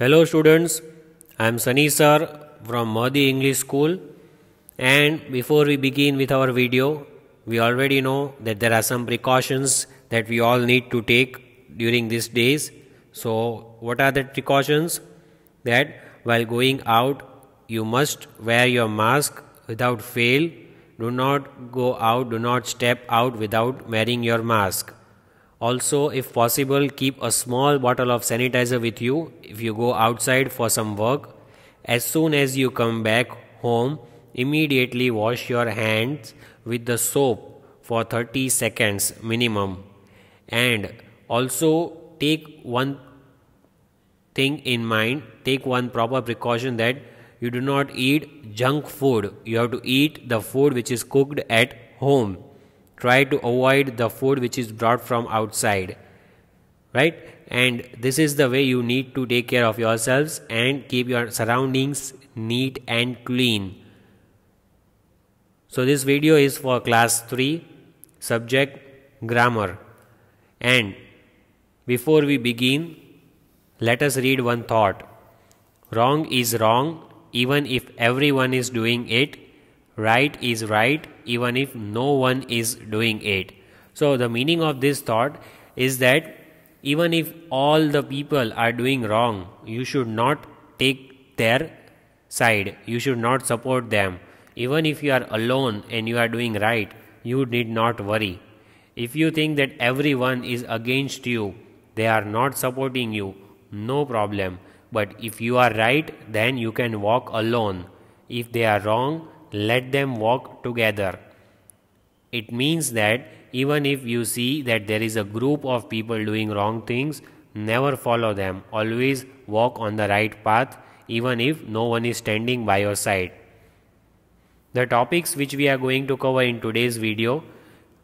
Hello students, I am Sunny sir from Modi English School and before we begin with our video, we already know that there are some precautions that we all need to take during these days. So what are the precautions? That while going out, you must wear your mask without fail. Do not go out, do not step out without wearing your mask. Also, if possible, keep a small bottle of sanitizer with you if you go outside for some work. As soon as you come back home, immediately wash your hands with the soap for 30 seconds minimum. And also take one thing in mind, take one proper precaution that you do not eat junk food. You have to eat the food which is cooked at home try to avoid the food which is brought from outside right and this is the way you need to take care of yourselves and keep your surroundings neat and clean so this video is for class 3 subject grammar and before we begin let us read one thought wrong is wrong even if everyone is doing it right is right even if no one is doing it. So, the meaning of this thought is that even if all the people are doing wrong, you should not take their side, you should not support them. Even if you are alone and you are doing right, you need not worry. If you think that everyone is against you, they are not supporting you, no problem. But if you are right, then you can walk alone. If they are wrong, let them walk together. It means that even if you see that there is a group of people doing wrong things, never follow them. Always walk on the right path, even if no one is standing by your side. The topics which we are going to cover in today's video,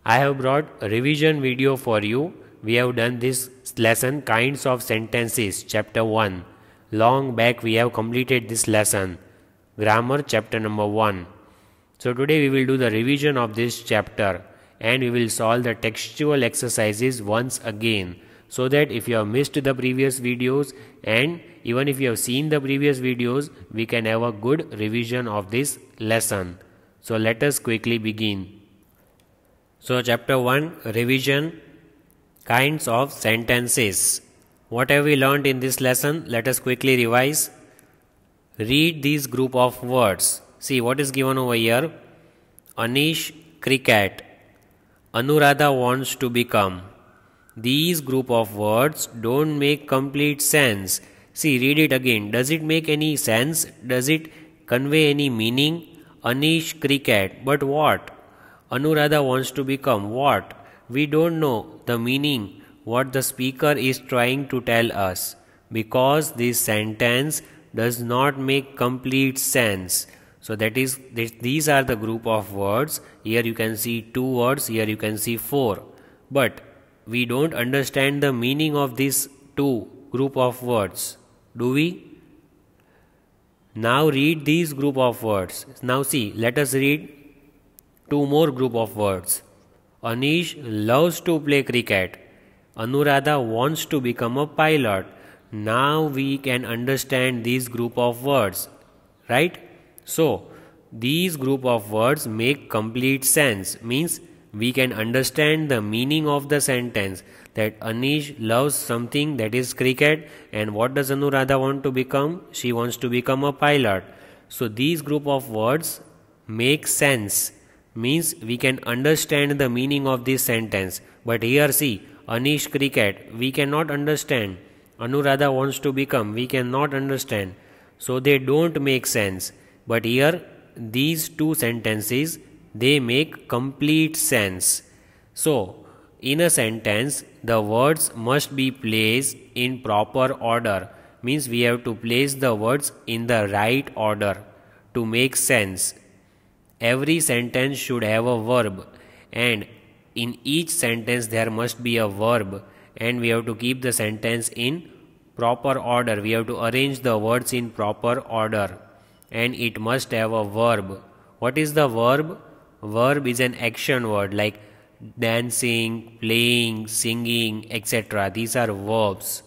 I have brought a revision video for you. We have done this lesson Kinds of Sentences, Chapter 1. Long back we have completed this lesson. Grammar, Chapter number 1. So today we will do the revision of this chapter and we will solve the textual exercises once again so that if you have missed the previous videos and even if you have seen the previous videos we can have a good revision of this lesson. So let us quickly begin. So chapter 1 revision kinds of sentences. What have we learned in this lesson? Let us quickly revise. Read these group of words. See what is given over here. Anish cricket. Anuradha wants to become. These group of words don't make complete sense. See, read it again. Does it make any sense? Does it convey any meaning? Anish cricket. But what? Anuradha wants to become what? We don't know the meaning, what the speaker is trying to tell us, because this sentence does not make complete sense so that is these are the group of words here you can see two words here you can see four but we don't understand the meaning of these two group of words do we now read these group of words now see let us read two more group of words anish loves to play cricket anuradha wants to become a pilot now we can understand these group of words right so, these group of words make complete sense, means we can understand the meaning of the sentence that Anish loves something that is cricket and what does Anuradha want to become? She wants to become a pilot. So these group of words make sense means we can understand the meaning of this sentence. But here see Anish cricket we cannot understand. Anuradha wants to become we cannot understand. So they don't make sense but here these two sentences they make complete sense so in a sentence the words must be placed in proper order means we have to place the words in the right order to make sense every sentence should have a verb and in each sentence there must be a verb and we have to keep the sentence in proper order we have to arrange the words in proper order and it must have a verb. What is the verb? Verb is an action word like dancing, playing, singing, etc. These are verbs.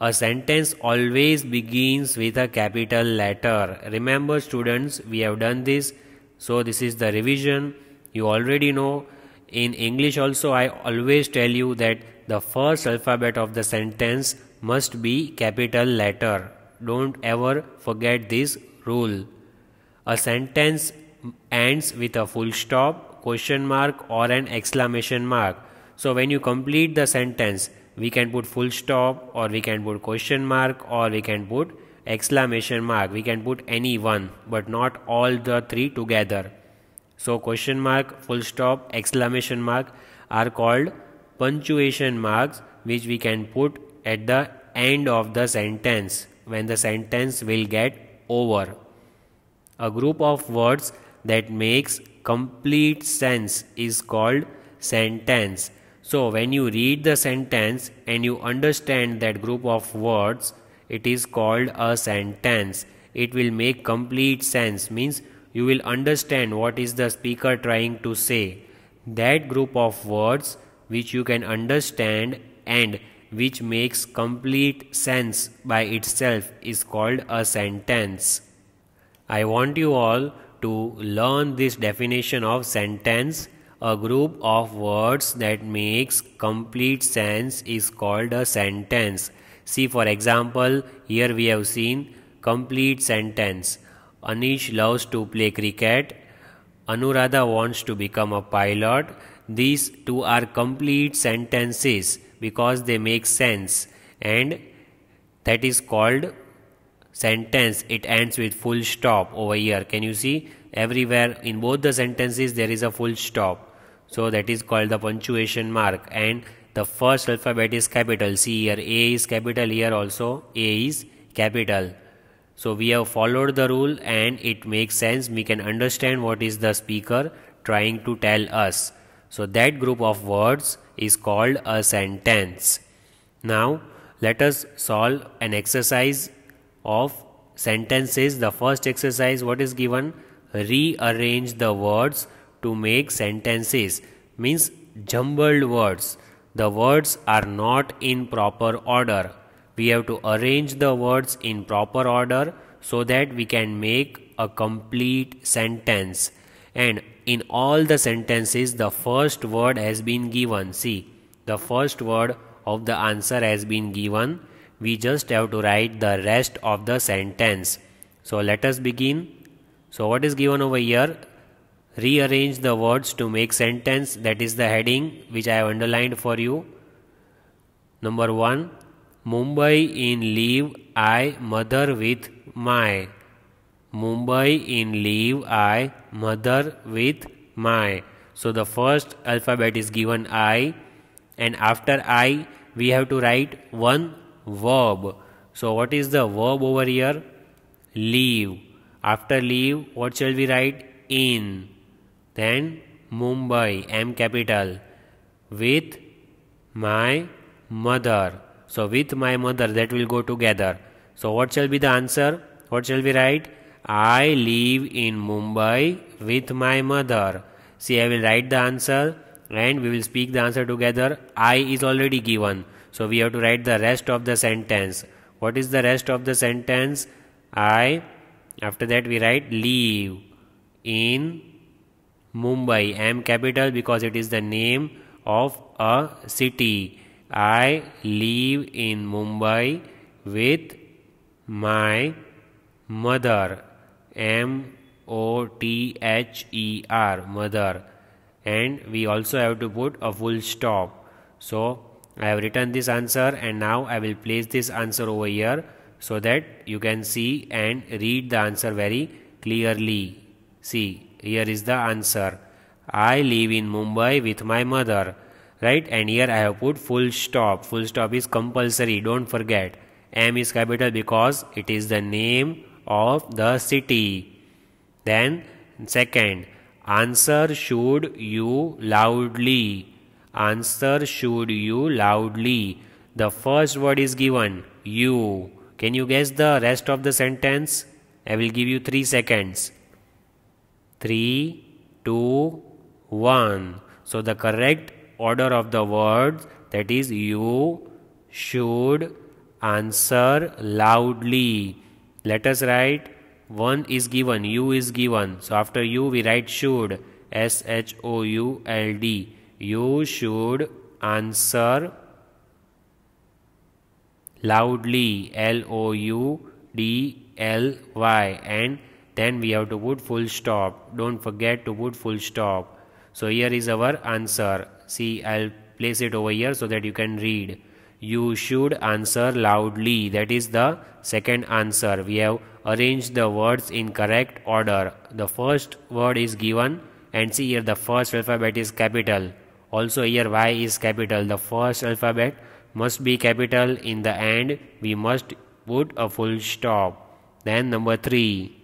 A sentence always begins with a capital letter. Remember, students, we have done this. So, this is the revision. You already know. In English, also, I always tell you that the first alphabet of the sentence must be capital letter. Don't ever forget this rule. A sentence ends with a full stop, question mark, or an exclamation mark. So, when you complete the sentence, we can put full stop, or we can put question mark, or we can put exclamation mark. We can put any one, but not all the three together. So, question mark, full stop, exclamation mark are called punctuation marks, which we can put at the end of the sentence when the sentence will get over. A group of words that makes complete sense is called sentence. So when you read the sentence and you understand that group of words, it is called a sentence. It will make complete sense means you will understand what is the speaker trying to say. That group of words which you can understand and which makes complete sense by itself is called a sentence. I want you all to learn this definition of sentence. A group of words that makes complete sense is called a sentence. See for example, here we have seen complete sentence. Anish loves to play cricket. Anuradha wants to become a pilot. These two are complete sentences because they make sense and that is called sentence it ends with full stop over here can you see everywhere in both the sentences there is a full stop so that is called the punctuation mark and the first alphabet is capital see here a is capital here also a is capital so we have followed the rule and it makes sense we can understand what is the speaker trying to tell us so that group of words is called a sentence. Now let us solve an exercise of sentences. The first exercise what is given? Rearrange the words to make sentences means jumbled words. The words are not in proper order. We have to arrange the words in proper order so that we can make a complete sentence. And in all the sentences the first word has been given see the first word of the answer has been given we just have to write the rest of the sentence so let us begin so what is given over here rearrange the words to make sentence that is the heading which i have underlined for you number 1 mumbai in leave i mother with my Mumbai in leave I, mother with my. So the first alphabet is given I and after I we have to write one verb. So what is the verb over here? Leave. After leave what shall we write? In. Then Mumbai M capital with my mother. So with my mother that will go together. So what shall be the answer? What shall we write? I live in Mumbai with my mother. See, I will write the answer and we will speak the answer together. I is already given. So we have to write the rest of the sentence. What is the rest of the sentence? I, after that we write live in Mumbai. M capital because it is the name of a city. I live in Mumbai with my mother. M O T H E R mother and we also have to put a full stop so I have written this answer and now I will place this answer over here so that you can see and read the answer very clearly see here is the answer I live in Mumbai with my mother right and here I have put full stop full stop is compulsory don't forget M is capital because it is the name of the city. Then, second, answer should you loudly. Answer should you loudly. The first word is given you. Can you guess the rest of the sentence? I will give you three seconds. Three, two, one. So the correct order of the words that is you should answer loudly. Let us write 1 is given, u is given. So after u we write should, S H O U L D. You should answer loudly, L O U D L Y. And then we have to put full stop. Don't forget to put full stop. So here is our answer. See, I'll place it over here so that you can read you should answer loudly. That is the second answer. We have arranged the words in correct order. The first word is given and see here the first alphabet is capital. Also here Y is capital. The first alphabet must be capital. In the end we must put a full stop. Then number 3.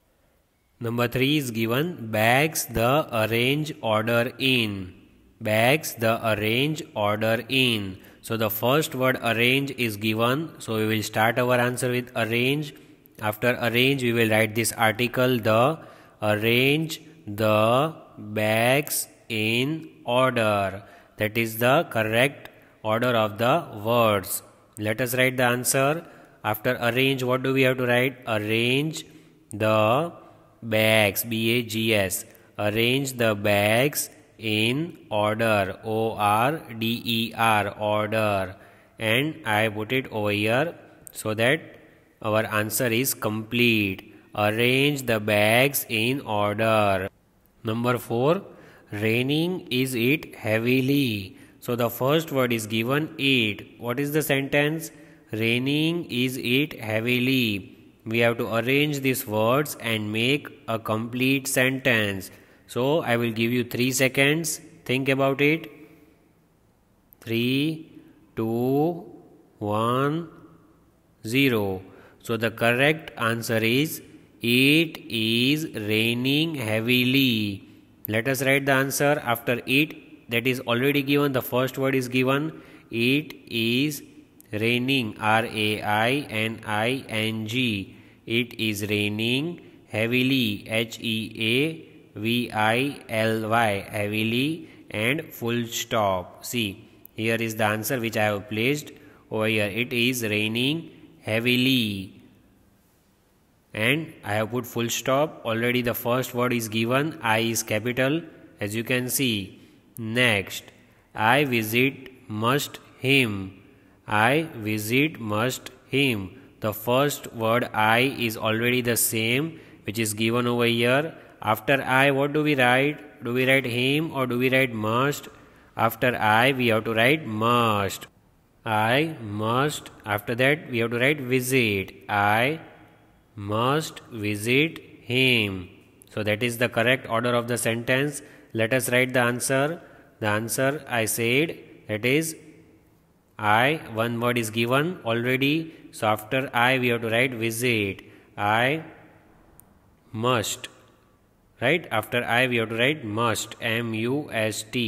Number 3 is given bags the arrange order in. Bags the arrange order in. So the first word arrange is given. So we will start our answer with arrange. After arrange, we will write this article the arrange the bags in order. That is the correct order of the words. Let us write the answer. After arrange, what do we have to write? Arrange the bags. B A G S. Arrange the bags in order O R D E R order and I put it over here so that our answer is complete arrange the bags in order number 4 raining is it heavily so the first word is given it what is the sentence raining is it heavily we have to arrange these words and make a complete sentence so I will give you 3 seconds. Think about it. 3, 2, 1, 0. So the correct answer is it is raining heavily. Let us write the answer after it that is already given. The first word is given. It is raining. R A I N I N G. It is raining heavily. H E A V I L Y heavily and full stop. See here is the answer which I have placed over here. It is raining heavily and I have put full stop. Already the first word is given. I is capital as you can see. Next I visit must him. I visit must him. The first word I is already the same which is given over here after I, what do we write? Do we write him or do we write must? After I, we have to write must. I must. After that, we have to write visit. I must visit him. So that is the correct order of the sentence. Let us write the answer. The answer I said that is I. One word is given already. So after I, we have to write visit. I must right after i we have to write must m u s t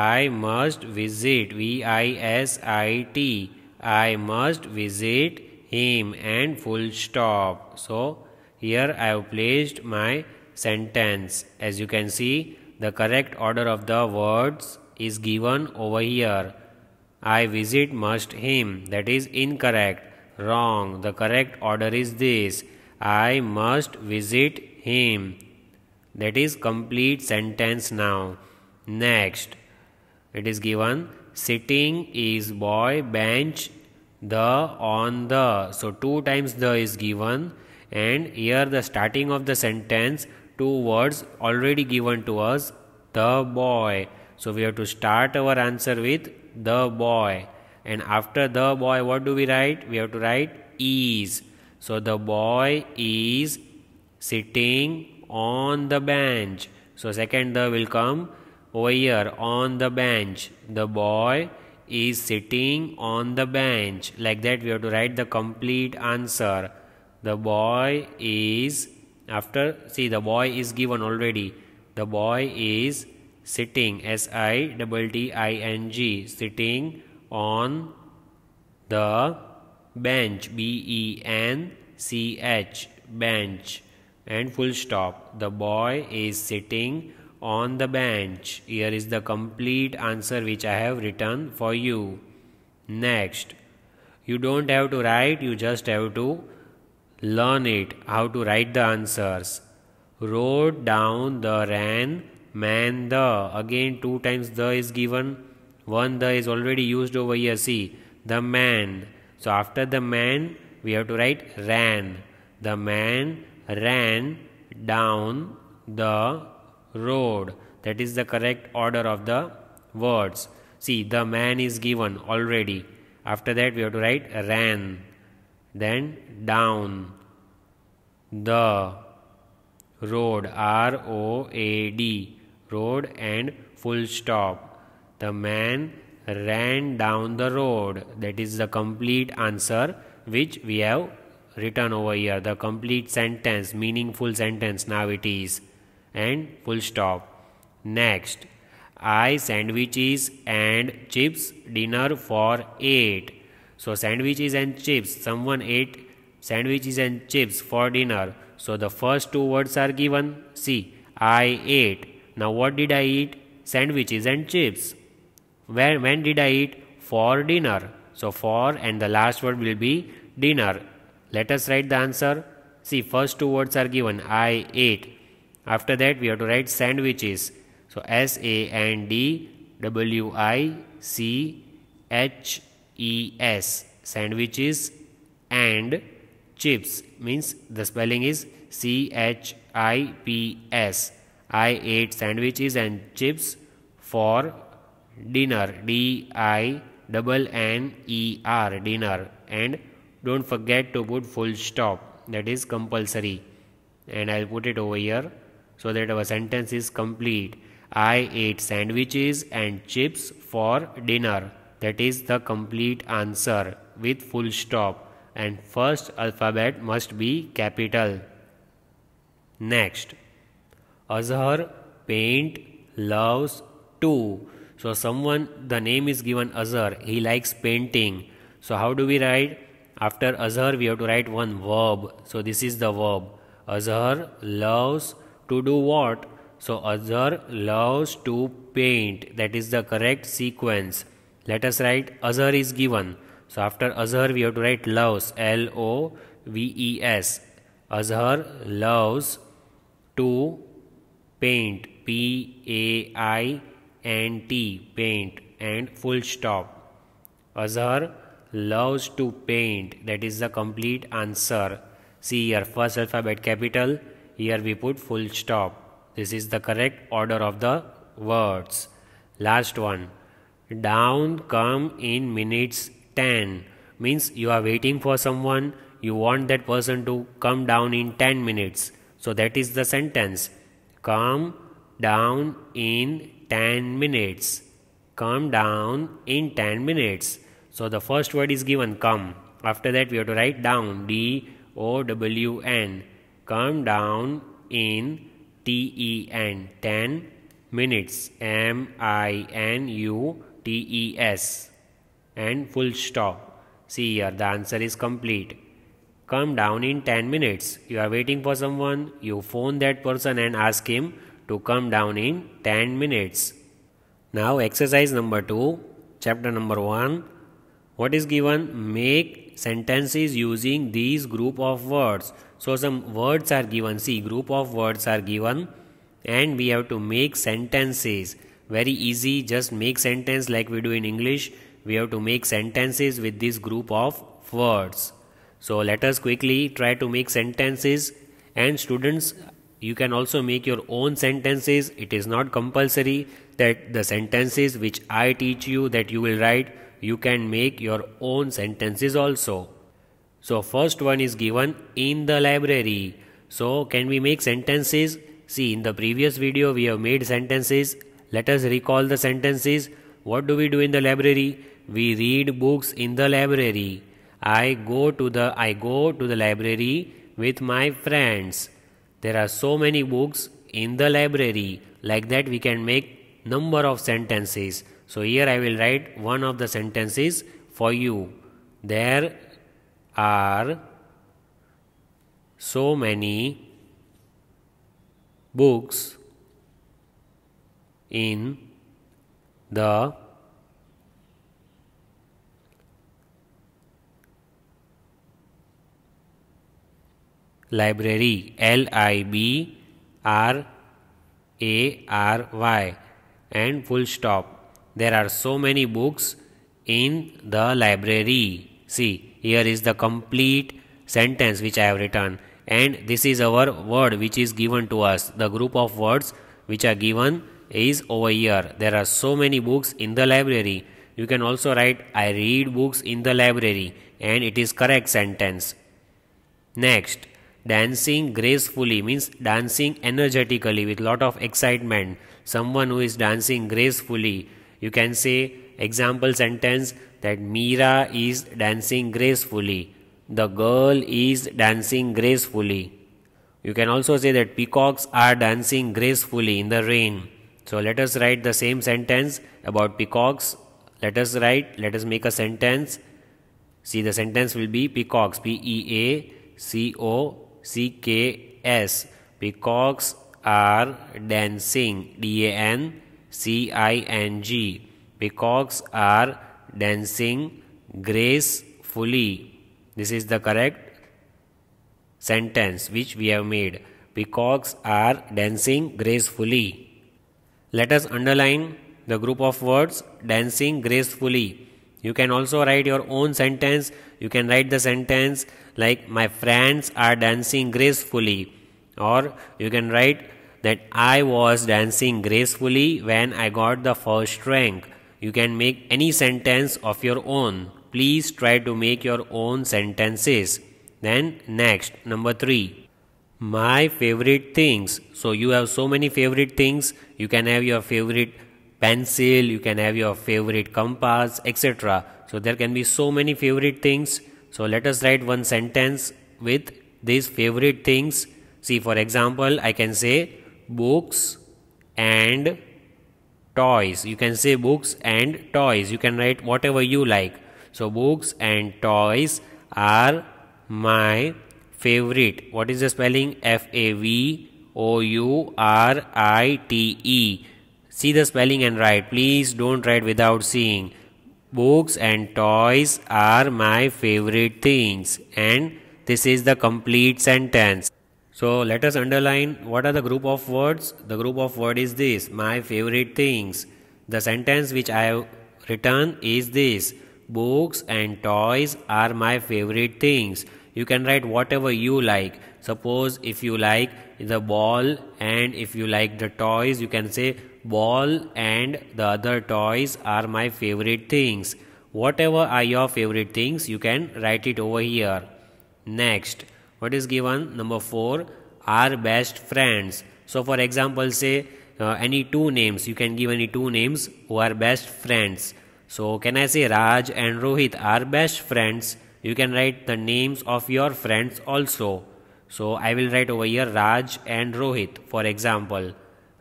i must visit v i s i t i must visit him and full stop so here i have placed my sentence as you can see the correct order of the words is given over here i visit must him that is incorrect wrong the correct order is this i must visit him that is complete sentence now next it is given sitting is boy bench the on the so two times the is given and here the starting of the sentence two words already given to us the boy so we have to start our answer with the boy and after the boy what do we write we have to write is so the boy is sitting on the bench. So second the will come over here on the bench. The boy is sitting on the bench. Like that we have to write the complete answer. The boy is after see the boy is given already. The boy is sitting S I double T I N G sitting on the bench B E N C H bench and full stop. The boy is sitting on the bench. Here is the complete answer which I have written for you. Next, you don't have to write, you just have to learn it how to write the answers. Wrote down the ran man the. Again, two times the is given, one the is already used over here. See, the man. So after the man, we have to write ran. The man ran down the road. That is the correct order of the words. See, the man is given already. After that, we have to write ran, then down the road, R O A D, road and full stop. The man ran down the road. That is the complete answer which we have written over here the complete sentence meaningful sentence now it is and full stop next i sandwiches and chips dinner for 8 so sandwiches and chips someone ate sandwiches and chips for dinner so the first two words are given see i ate now what did i eat sandwiches and chips when when did i eat for dinner so for and the last word will be dinner let us write the answer. See, first two words are given I ate. After that, we have to write sandwiches. So S A N D W I C H E S. Sandwiches and chips means the spelling is C H I P S. I ate sandwiches and chips for dinner. D I double N E R dinner and don't forget to put full stop that is compulsory and I'll put it over here so that our sentence is complete I ate sandwiches and chips for dinner that is the complete answer with full stop and first alphabet must be capital next Azhar paint loves to so someone the name is given Azhar he likes painting so how do we write after azhar we have to write one verb so this is the verb azhar loves to do what so azhar loves to paint that is the correct sequence let us write azhar is given so after azhar we have to write loves l o v e s azhar loves to paint p a i n t paint and full stop azhar loves to paint. That is the complete answer. See here, first alphabet capital. Here we put full stop. This is the correct order of the words. Last one. Down come in minutes 10. Means you are waiting for someone. You want that person to come down in 10 minutes. So that is the sentence. Come down in 10 minutes. Come down in 10 minutes. So the first word is given come. After that we have to write down D O W N. Come down in T E N. 10 minutes. M I N U T E S. And full stop. See here the answer is complete. Come down in 10 minutes. You are waiting for someone. You phone that person and ask him to come down in 10 minutes. Now exercise number 2, chapter number 1 what is given make sentences using these group of words so some words are given see group of words are given and we have to make sentences very easy just make sentence like we do in english we have to make sentences with this group of words so let us quickly try to make sentences and students you can also make your own sentences it is not compulsory that the sentences which i teach you that you will write you can make your own sentences also. So first one is given in the library. So can we make sentences? See in the previous video we have made sentences. Let us recall the sentences. What do we do in the library? We read books in the library. I go to the I go to the library with my friends. There are so many books in the library. Like that we can make number of sentences. So here I will write one of the sentences for you. There are so many books in the library L I B R A R Y and full stop there are so many books in the library. See, here is the complete sentence which I have written and this is our word which is given to us. The group of words which are given is over here. There are so many books in the library. You can also write I read books in the library and it is correct sentence. Next, dancing gracefully means dancing energetically with lot of excitement. Someone who is dancing gracefully you can say example sentence that Mira is dancing gracefully. The girl is dancing gracefully. You can also say that peacocks are dancing gracefully in the rain. So let us write the same sentence about peacocks. Let us write, let us make a sentence. See, the sentence will be peacocks, P E A C O C K S. Peacocks are dancing, D A N C I N G. Peacocks are dancing gracefully. This is the correct sentence which we have made. Peacocks are dancing gracefully. Let us underline the group of words dancing gracefully. You can also write your own sentence. You can write the sentence like my friends are dancing gracefully or you can write that I was dancing gracefully when I got the first rank. You can make any sentence of your own. Please try to make your own sentences. Then next, number 3. My favorite things. So you have so many favorite things. You can have your favorite pencil, you can have your favorite compass, etc. So there can be so many favorite things. So let us write one sentence with these favorite things. See for example, I can say books and toys you can say books and toys you can write whatever you like so books and toys are my favorite what is the spelling f a v o u r i t e see the spelling and write please don't write without seeing books and toys are my favorite things and this is the complete sentence so let us underline what are the group of words. The group of word is this, my favorite things. The sentence which I have written is this, books and toys are my favorite things. You can write whatever you like. Suppose if you like the ball and if you like the toys, you can say ball and the other toys are my favorite things. Whatever are your favorite things, you can write it over here. Next. What is given? Number 4 are best friends. So for example say uh, any two names you can give any two names who are best friends. So can I say Raj and Rohit are best friends? You can write the names of your friends also. So I will write over here Raj and Rohit for example.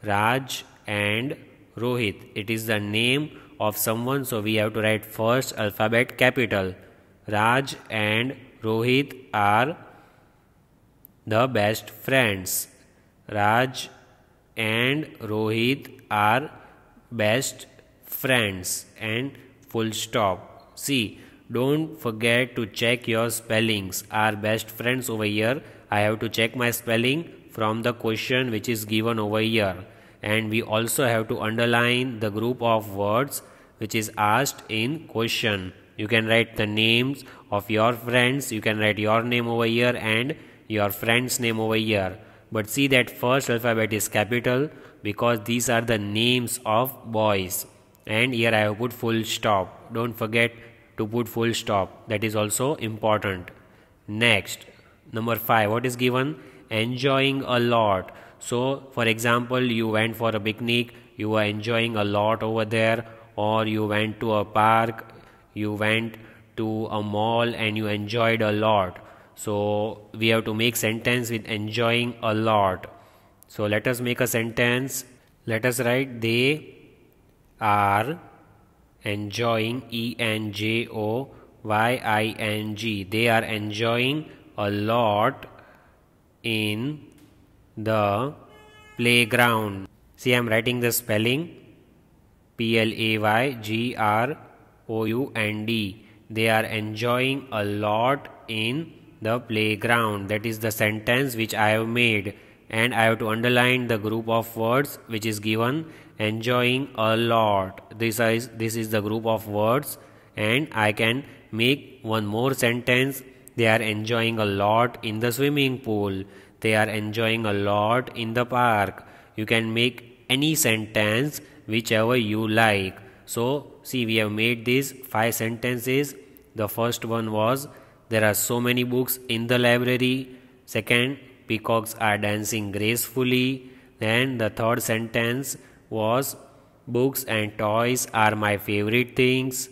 Raj and Rohit. It is the name of someone so we have to write first alphabet capital. Raj and Rohit are the best friends. Raj and Rohit are best friends and full stop. See, don't forget to check your spellings. Our best friends over here. I have to check my spelling from the question which is given over here. And we also have to underline the group of words which is asked in question. You can write the names of your friends. You can write your name over here and your friend's name over here but see that first alphabet is capital because these are the names of boys and here I have put full stop don't forget to put full stop that is also important next number 5 what is given enjoying a lot so for example you went for a picnic you were enjoying a lot over there or you went to a park you went to a mall and you enjoyed a lot so we have to make sentence with enjoying a lot. So let us make a sentence. Let us write they are enjoying E N J O Y I N G. They are enjoying a lot in the playground. See, I am writing the spelling P L A Y G R O U N D. They are enjoying a lot in the playground. That is the sentence which I have made and I have to underline the group of words which is given enjoying a lot. This is, this is the group of words and I can make one more sentence. They are enjoying a lot in the swimming pool. They are enjoying a lot in the park. You can make any sentence whichever you like. So see we have made these five sentences. The first one was there are so many books in the library. Second, peacocks are dancing gracefully. Then the third sentence was books and toys are my favorite things.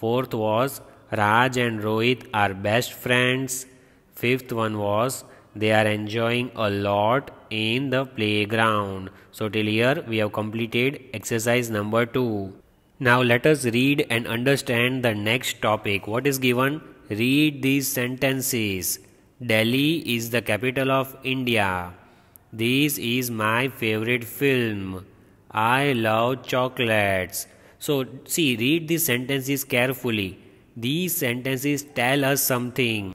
Fourth was Raj and Rohit are best friends. Fifth one was they are enjoying a lot in the playground. So till here we have completed exercise number 2. Now let us read and understand the next topic. What is given? Read these sentences. Delhi is the capital of India. This is my favorite film. I love chocolates. So, see, read these sentences carefully. These sentences tell us something.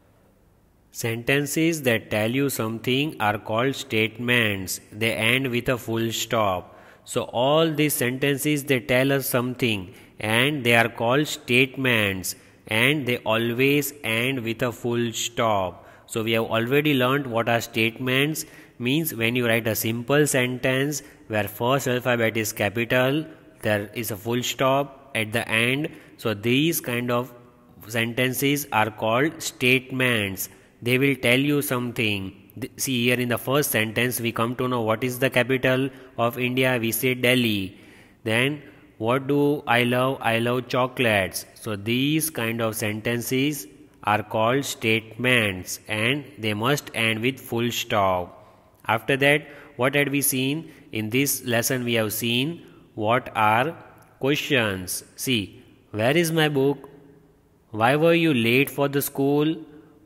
Sentences that tell you something are called statements. They end with a full stop. So, all these sentences they tell us something and they are called statements and they always end with a full stop. So we have already learned what are statements means when you write a simple sentence where first alphabet is capital there is a full stop at the end so these kind of sentences are called statements they will tell you something see here in the first sentence we come to know what is the capital of India we say Delhi then what do I love? I love chocolates. So these kind of sentences are called statements and they must end with full stop. After that, what had we seen? In this lesson, we have seen what are questions. See, where is my book? Why were you late for the school?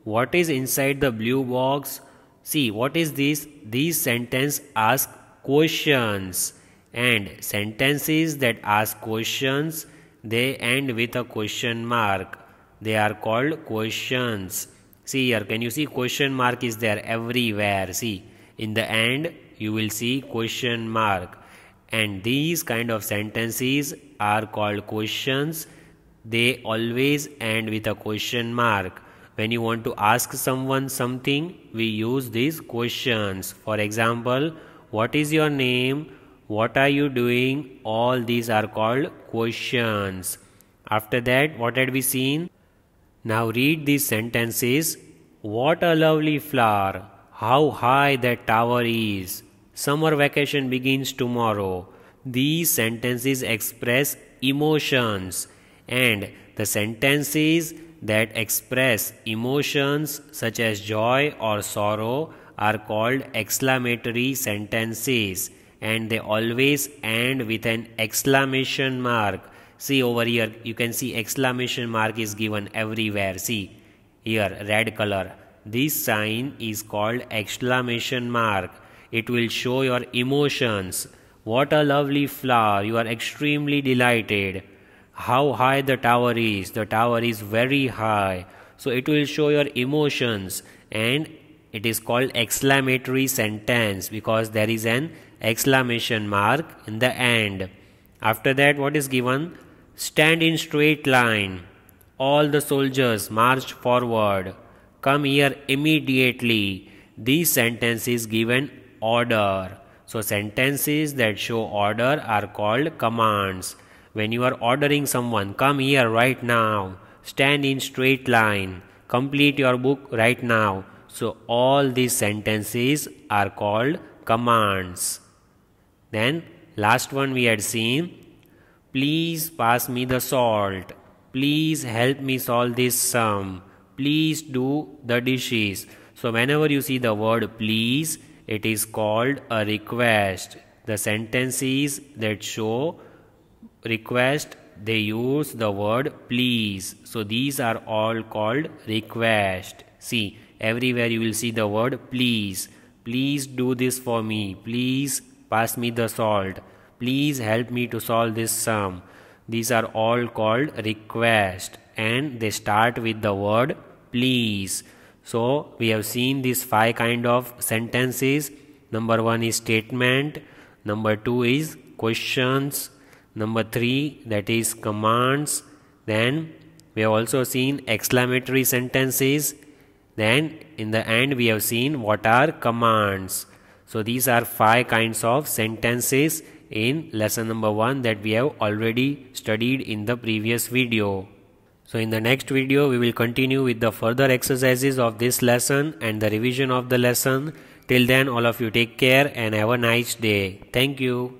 What is inside the blue box? See, what is this? These sentence ask questions and sentences that ask questions they end with a question mark they are called questions see here can you see question mark is there everywhere see in the end you will see question mark and these kind of sentences are called questions they always end with a question mark when you want to ask someone something we use these questions for example what is your name what are you doing? All these are called questions. After that, what had we seen? Now read these sentences. What a lovely flower. How high that tower is. Summer vacation begins tomorrow. These sentences express emotions and the sentences that express emotions such as joy or sorrow are called exclamatory sentences and they always end with an exclamation mark see over here you can see exclamation mark is given everywhere see here red color this sign is called exclamation mark it will show your emotions what a lovely flower you are extremely delighted how high the tower is the tower is very high so it will show your emotions and it is called exclamatory sentence because there is an exclamation mark in the end after that what is given stand in straight line all the soldiers march forward come here immediately these sentences given order so sentences that show order are called commands when you are ordering someone come here right now stand in straight line complete your book right now so all these sentences are called commands. Then last one we had seen, please pass me the salt, please help me solve this sum, please do the dishes. So whenever you see the word please, it is called a request. The sentences that show request, they use the word please. So these are all called request. See, everywhere you will see the word please please do this for me please pass me the salt please help me to solve this sum these are all called request and they start with the word please so we have seen these five kind of sentences number 1 is statement number 2 is questions number 3 that is commands then we have also seen exclamatory sentences then in the end we have seen what are commands. So these are five kinds of sentences in lesson number one that we have already studied in the previous video. So in the next video we will continue with the further exercises of this lesson and the revision of the lesson. Till then all of you take care and have a nice day. Thank you.